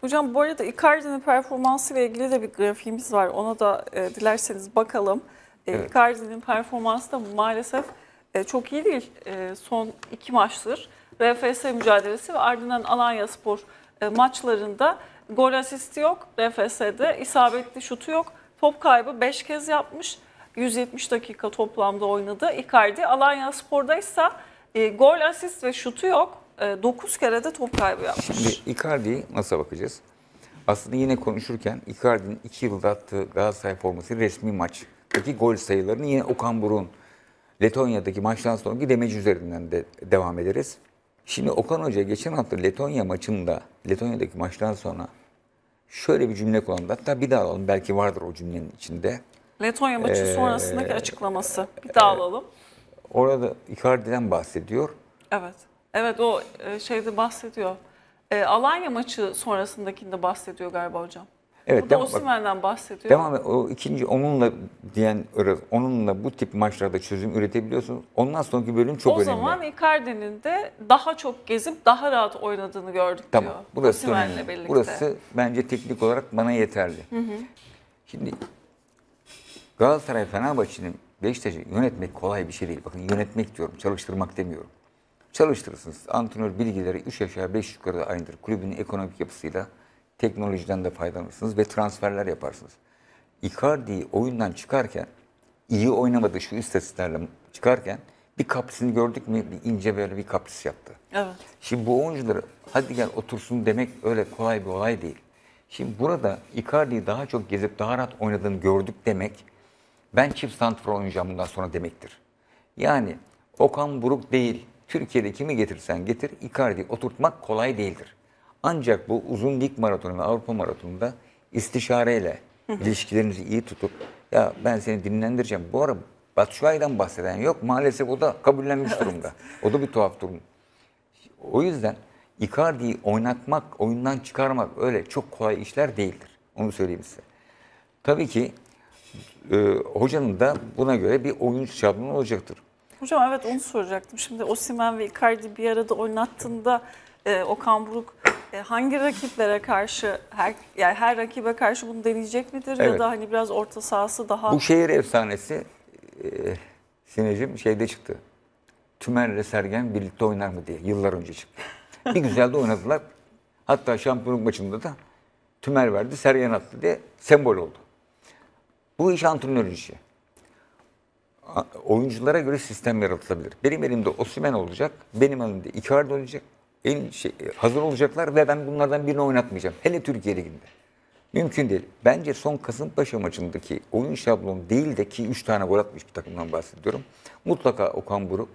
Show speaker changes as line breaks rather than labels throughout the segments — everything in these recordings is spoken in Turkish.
Hocam bu arada Icardi'nin performansı ile ilgili de bir grafiğimiz var. Ona da e, dilerseniz bakalım. E, evet. Icardi'nin performansı da maalesef e, çok iyi değil. E, son iki maçtır. RFS mücadelesi ve ardından Alanya Spor e, maçlarında gol asisti yok. RFS'de isabetli şutu yok. Top kaybı 5 kez yapmış. 170 dakika toplamda oynadı. Icardi Alanya Spor'da ise gol asist ve şutu yok. 9 ee, kere de top kaybı yapmış.
Şimdi Icardi'yi nasıl bakacağız? Aslında yine konuşurken Icardi'nin 2 yılda attığı Galatasaray forması resmi maçtaki gol sayılarını yine Okan Burun Letonya'daki maçtan sonraki demeci üzerinden de devam ederiz. Şimdi Okan Hoca geçen hafta Letonya maçında, Letonya'daki maçtan sonra şöyle bir cümle kullandı. Hatta bir daha alalım. Belki vardır o cümlenin içinde.
Letonya maçı ee, sonrasındaki açıklaması. Bir daha alalım.
Orada Icardi'den bahsediyor.
Evet. Evet o e, şeyde bahsediyor. E, Alanya maçı sonrasındakinde bahsediyor galiba hocam.
Evet, Burada Osimhen'den bahsediyor. Devam et. O ikinci onunla diyen onunla bu tip maçlarda çözüm üretebiliyorsun. Ondan sonraki bölüm çok o önemli. O zaman
Icardi'nin de daha çok gezip daha rahat oynadığını gördük tamam. diyor. Burası önemli. Birlikte. Burası
bence teknik olarak bana yeterli. Hı hı. Şimdi Galatasaray Fenerbahçe'nin Beşiktaş'ı yönetmek kolay bir şey değil. Bakın yönetmek diyorum, çalıştırmak demiyorum çalıştırırsınız. Antrenör bilgileri 3 aşağı 5 yukarıda aynıdır. Kulübün ekonomik yapısıyla teknolojiden de faydalanırsınız ve transferler yaparsınız. Icardi oyundan çıkarken iyi oynamadı şu istatistiklerle çıkarken bir kaprisini gördük mü bir ince böyle bir kapris yaptı. Evet. Şimdi bu oyuncuları hadi gel otursun demek öyle kolay bir olay değil. Şimdi burada Icardi'yi daha çok gezip daha rahat oynadığını gördük demek ben çift santrafor oynayacağım bundan sonra demektir. Yani Okan Buruk değil, Türkiye'de kimi getirsen getir Icardi oturtmak kolay değildir. Ancak bu uzun lig maratonu ve Avrupa maratonunda istişareyle ilişkilerinizi iyi tutup ya ben seni dinlendireceğim. Bu ara Batshuayi'den bahseden yok. Maalesef o da kabullenmiş durumda. O da bir tuhaf durum. O yüzden Icardi'yi oynatmak, oyundan çıkarmak öyle çok kolay işler değildir. Onu söyleyeyim size. Tabii ki e, hocanın da buna göre bir oyun şablonu olacaktır.
Hocam evet onu soracaktım. Şimdi Osimen ve Icardi bir arada oynattığında e, Okan Buruk e, hangi rakiplere karşı her yani her rakibe karşı bunu deneyecek midir evet. ya da hani biraz orta sahası daha Bu şehir
efsanesi e, Sinecim şeyde çıktı. Tümen'le Sergen birlikte oynar mı diye yıllar önce çıktı. Bir güzel de oynadılar. Hatta şampiyonluk maçında da Tümer verdi, Sergen attı diye sembol oldu. Bu iş antrenörün işi oyunculara göre sistem yaratılabilir. Benim elimde Osimen olacak, benim elimde Icardi olacak, en şey, e, hazır olacaklar ve ben bunlardan birini oynatmayacağım. Hele Türkiye Ligi'nde. Mümkün değil. Bence son Kasımpaşa maçındaki oyun şablonu değil de ki 3 tane gol atmış bir takımdan bahsediyorum. Mutlaka Okan Buruk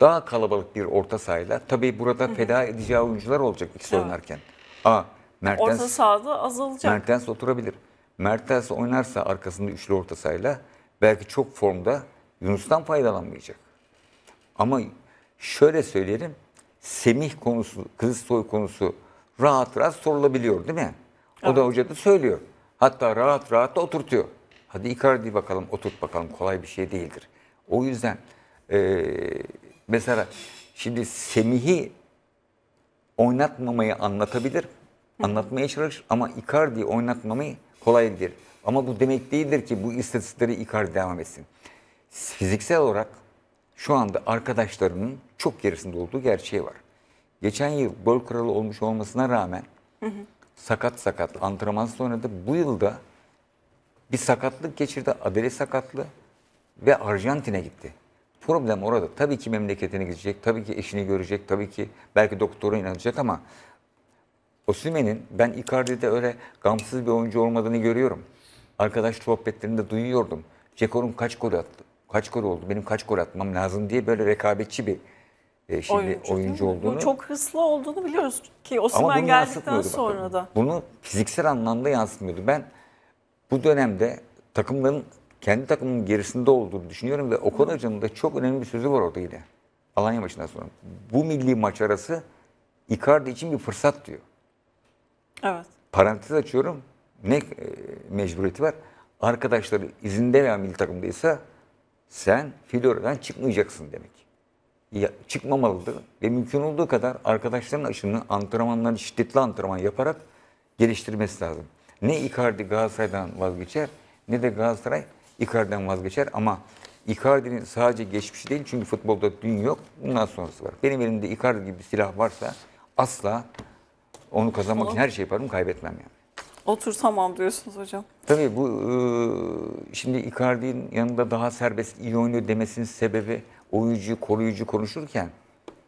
daha kalabalık bir orta sahayla tabii burada Hı-hı. feda edeceği oyuncular olacak ikisi evet. oynarken. A. Mertens, orta
sahada azalacak.
Mertens oturabilir. Mertens oynarsa arkasında üçlü orta sahayla belki çok formda Yunus'tan faydalanmayacak. Ama şöyle söyleyelim. Semih konusu, kız Kılıçsoy konusu rahat rahat sorulabiliyor değil mi? O evet. da hoca da söylüyor. Hatta rahat rahat da oturtuyor. Hadi Icardi bakalım, oturt bakalım. Kolay bir şey değildir. O yüzden e, mesela şimdi Semih'i oynatmamayı anlatabilir. Anlatmaya çalışır ama Icardi oynatmamayı kolay değildir. Ama bu demek değildir ki bu istatistikleri Icardi devam etsin fiziksel olarak şu anda arkadaşlarının çok gerisinde olduğu gerçeği var. Geçen yıl gol kralı olmuş olmasına rağmen hı hı. sakat sakat antrenmansız oynadı. Bu yılda bir sakatlık geçirdi. Adele sakatlı ve Arjantin'e gitti. Problem orada. Tabii ki memleketine gidecek, tabii ki eşini görecek, tabii ki belki doktora inanacak ama Osimen'in ben Icardi'de öyle gamsız bir oyuncu olmadığını görüyorum. Arkadaş sohbetlerinde duyuyordum. Cekor'un kaç gol attı? kaç gol oldu, benim kaç gol atmam lazım diye böyle rekabetçi bir e, şimdi oyuncu, oyuncu olduğunu. Çok
hızlı olduğunu biliyoruz ki Osimhen geldikten sonra bakın. da.
Bunu fiziksel anlamda yansıtmıyordu. Ben bu dönemde takımların kendi takımının gerisinde olduğunu düşünüyorum ve Okan Hoca'nın da çok önemli bir sözü var orada yine. Alanya maçından sonra. Bu milli maç arası Icardi için bir fırsat diyor. Evet. Parantez açıyorum. Ne e, mecburiyeti var? Arkadaşları izinde veya milli takımdaysa sen Fedora'dan çıkmayacaksın demek. Ya, çıkmamalıdır ve mümkün olduğu kadar arkadaşların aşını antrenmanlarını şiddetli antrenman yaparak geliştirmesi lazım. Ne Icardi Galatasaray'dan vazgeçer ne de Galatasaray Icardi'den vazgeçer ama Icardi'nin sadece geçmişi değil çünkü futbolda dün yok bundan sonrası var. Benim elimde Icardi gibi bir silah varsa asla onu kazanmak için her şey yaparım kaybetmem yani.
Oturtamam diyorsunuz hocam.
Tabii bu e, şimdi Icardi'nin yanında daha serbest iyi oynuyor demesinin sebebi oyuncuyu koruyucu konuşurken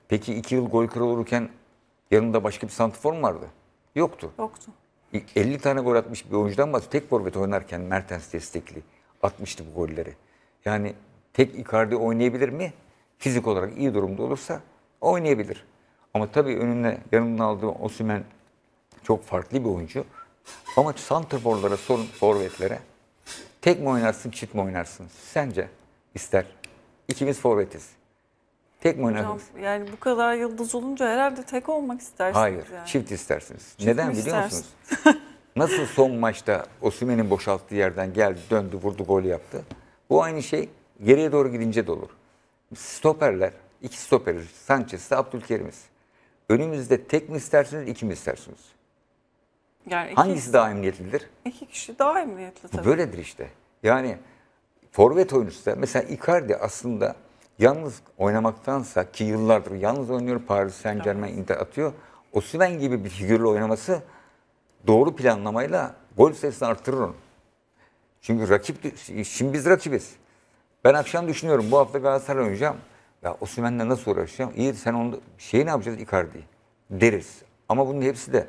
peki iki yıl gol kralı olurken yanında başka bir santifor mu vardı? Yoktu. Yoktu. 50 tane gol atmış bir oyuncudan bahsediyor. Tek forvet oynarken Mertens destekli atmıştı bu golleri. Yani tek Icardi oynayabilir mi? Fizik olarak iyi durumda olursa oynayabilir. Ama tabii önüne yanından aldığı Osimen çok farklı bir oyuncu. Ama santrforlara sorun forvetlere. Tek mi oynarsın, çift mi oynarsın? Sence ister. İkimiz forvetiz. Tek mi oynarsınız?
Yani bu kadar yıldız olunca herhalde tek olmak istersiniz. Hayır, yani. çift istersiniz.
Çift Neden biliyor musunuz? Nasıl son maçta Osimhen'in boşalttığı yerden geldi, döndü, vurdu, gol yaptı. Bu aynı şey geriye doğru gidince de olur. Stoperler, iki stoperiz. Sanchez'le Abdülkerim'iz. Önümüzde tek mi istersiniz, iki mi istersiniz?
Yani iki, Hangisi
daha emniyetlidir?
İki kişi daha emniyetli tabii. Böyledir
işte. Yani forvet oyuncusu da mesela Icardi aslında yalnız oynamaktansa ki yıllardır yalnız oynuyor Paris Saint Germain Inter atıyor. Osimhen gibi bir figürle oynaması doğru planlamayla gol sayısını artırır onu. Çünkü rakip, şimdi biz rakibiz. Ben akşam düşünüyorum bu hafta Galatasaray oynayacağım. Ya Osimhen'le nasıl uğraşacağım? İyi sen onu şeyi ne yapacağız Icardi'yi deriz. Ama bunun hepsi de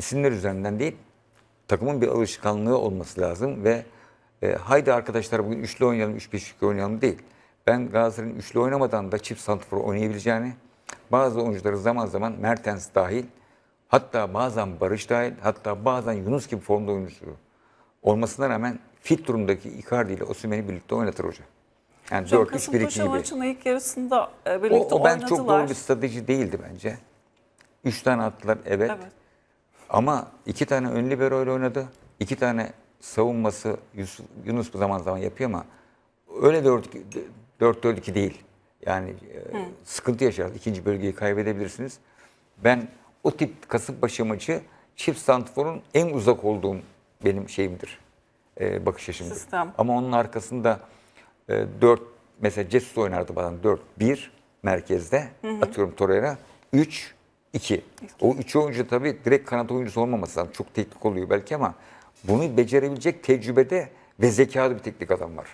isimler üzerinden değil, takımın bir alışkanlığı olması lazım ve e, haydi arkadaşlar bugün üçlü oynayalım, üç beş oynayalım değil. Ben Galatasaray'ın üçlü oynamadan da çift santifor oynayabileceğini, bazı oyuncuları zaman zaman Mertens dahil, hatta bazen Barış dahil, hatta bazen Yunus gibi formda oyuncusu olmasına rağmen fit durumdaki Icardi ile Osimhen'i birlikte oynatır hoca. Yani Hocam 4 3 1 2 gibi. maçının
ilk yarısında birlikte oynadılar. O, o ben oynadılar. çok doğru bir
strateji değildi bence. üçten attılar evet. evet. Ama iki tane ön libero ile oynadı. İki tane savunması Yusuf, Yunus bu zaman zaman yapıyor ama öyle 4-4-2 değil. Yani e, sıkıntı yaşarız. İkinci bölgeyi kaybedebilirsiniz. Ben o tip Kasımpaşa maçı çift santiforun en uzak olduğum benim şeyimdir. E, bakış yaşımdır. Sistem. Ama onun arkasında e, 4 mesela Cesus oynardı bana 4-1 merkezde hı hı. atıyorum Torreira. 3 İki. O üç oyuncu tabii direkt kanat oyuncusu olmaması lazım. Çok teknik oluyor belki ama bunu becerebilecek tecrübede ve zekalı bir teknik adam var.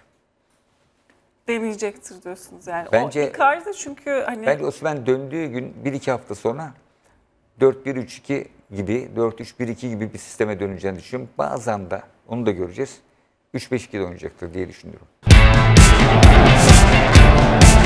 Deneyecektir diyorsunuz yani. Bence, o Icardi çünkü hani... Bence
Osman döndüğü gün bir iki hafta sonra 4-1-3-2 gibi 4-3-1-2 gibi bir sisteme döneceğini düşünüyorum. Bazen de onu da göreceğiz. 3-5-2'de oynayacaktır diye düşünüyorum.